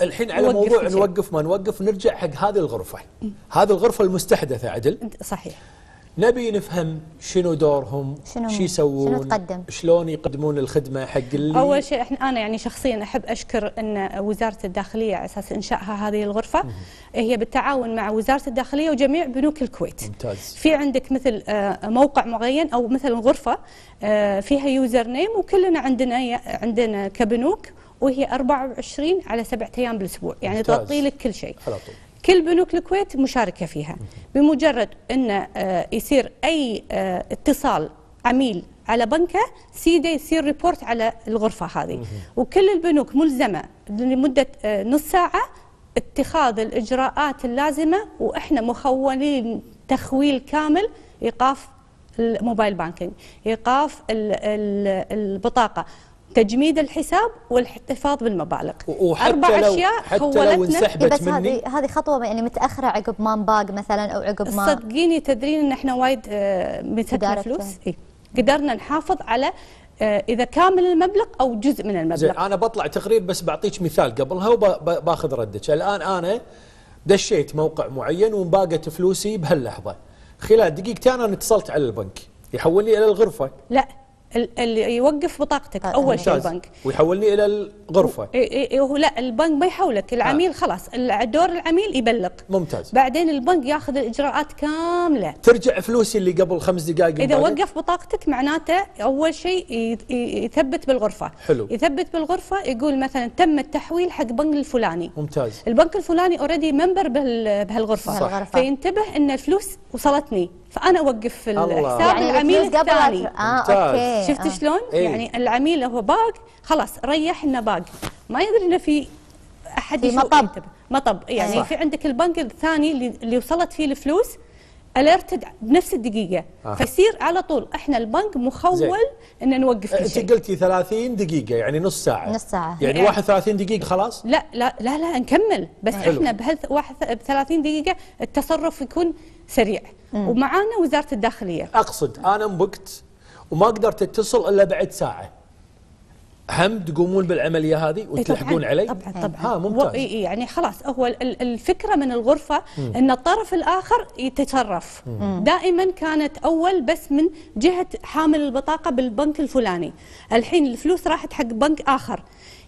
الحين على موضوع مجال. نوقف ما نوقف نرجع حق هذه الغرفة م. هذه الغرفة المستحدثة عدل صحيح نبي نفهم شنو دورهم شنو شي يسوون شنو تقدم شلون يقدمون الخدمه حق اللي اول شيء احنا انا يعني شخصيا احب اشكر ان وزاره الداخليه على اساس انشائها هذه الغرفه مم. هي بالتعاون مع وزاره الداخليه وجميع بنوك الكويت ممتاز في عندك مثل آه، موقع معين او مثلا غرفه آه، فيها يوزر نيم وكلنا عندنا عندنا كبنوك وهي 24 على سبعة أيام بالأسبوع يعني تغطي لك كل شيء على طول. كل بنوك الكويت مشاركة فيها بمجرد أن آه، يصير أي آه، اتصال عميل على بنكه سيده يصير ريبورت على الغرفه هذه وكل البنوك ملزمه لمده آه، نص ساعه اتخاذ الاجراءات اللازمه واحنا مخولين تخويل كامل ايقاف الموبايل بانكينج ايقاف البطاقه تجميد الحساب والاحتفاظ بالمبالغ اربع اشياء حولتنا بس هذه هذه خطوه يعني متاخره عقب ما انباق مثلا او عقب ما صدقيني تدرين ان احنا وايد آه، مسكنا فلوس إيه؟ قدرنا نحافظ على آه، اذا كامل المبلغ او جزء من المبلغ زين انا بطلع تقرير بس بعطيك مثال قبلها وباخذ ردك الان انا دشيت موقع معين وانباقت فلوسي بهاللحظه خلال دقيقتين انا اتصلت على البنك يحول لي الى الغرفه لا اللي يوقف بطاقتك آه اول آه، شيء البنك ويحولني الى الغرفه اي هو لا البنك ما يحولك العميل آه. خلاص دور العميل يبلغ ممتاز بعدين البنك ياخذ الاجراءات كامله ترجع فلوسي اللي قبل خمس دقائق اذا وقف بطاقتك معناته اول شيء يثبت بالغرفه حلو يثبت بالغرفه يقول مثلا تم التحويل حق بنك الفلاني ممتاز البنك الفلاني اوريدي منبر بهالغرفه صح. فينتبه ان الفلوس وصلتني فانا اوقف في الحساب يعني العميل الثاني اه اوكي شفت آه. شلون؟ إيه؟ يعني العميل هو باق خلاص ريح انه باق ما يدري انه في احد في مطب مطب يعني صح. في عندك البنك الثاني اللي وصلت فيه الفلوس اليرتد بنفس الدقيقه آه. فيصير على طول احنا البنك مخول زي. ان نوقف كل شيء انت قلتي 30 دقيقه يعني نص ساعه نص ساعه يعني, يعني إيه. 31 دقيقه خلاص لا لا لا, لا نكمل بس حلو. احنا بهال 30 دقيقه التصرف يكون سريع ومعانا وزاره الداخليه اقصد انا انبكت وما قدرت اتصل الا بعد ساعه هم تقومون بالعمليه هذه إيه، وتلحقون علي؟ طبعا طبعا ها ممتاز إيه، إيه، يعني خلاص هو الفكره من الغرفه مم. ان الطرف الاخر يتشرف دائما كانت اول بس من جهه حامل البطاقه بالبنك الفلاني الحين الفلوس راحت حق بنك اخر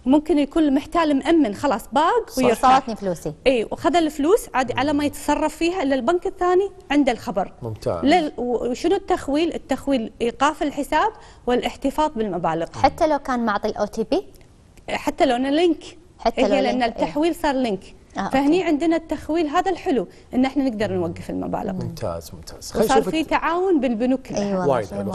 ممكن يكون المحتال مأمن خلاص باق ويرفع صارتني فلوسي اي وخذ الفلوس عاد على ما يتصرف فيها الا البنك الثاني عنده الخبر ممتاز وشنو التخويل؟ التخويل ايقاف الحساب والاحتفاظ بالمبالغ حتى لو كان معطي الاو تي بي؟ حتى لو انه لينك حتى هي لو لان لينك. التحويل صار لينك آه فهني أوكي. عندنا التخويل هذا الحلو ان احنا نقدر نوقف المبالغ ممتاز ممتاز خلينا نشوف في تعاون بين البنوك أيوة. وايد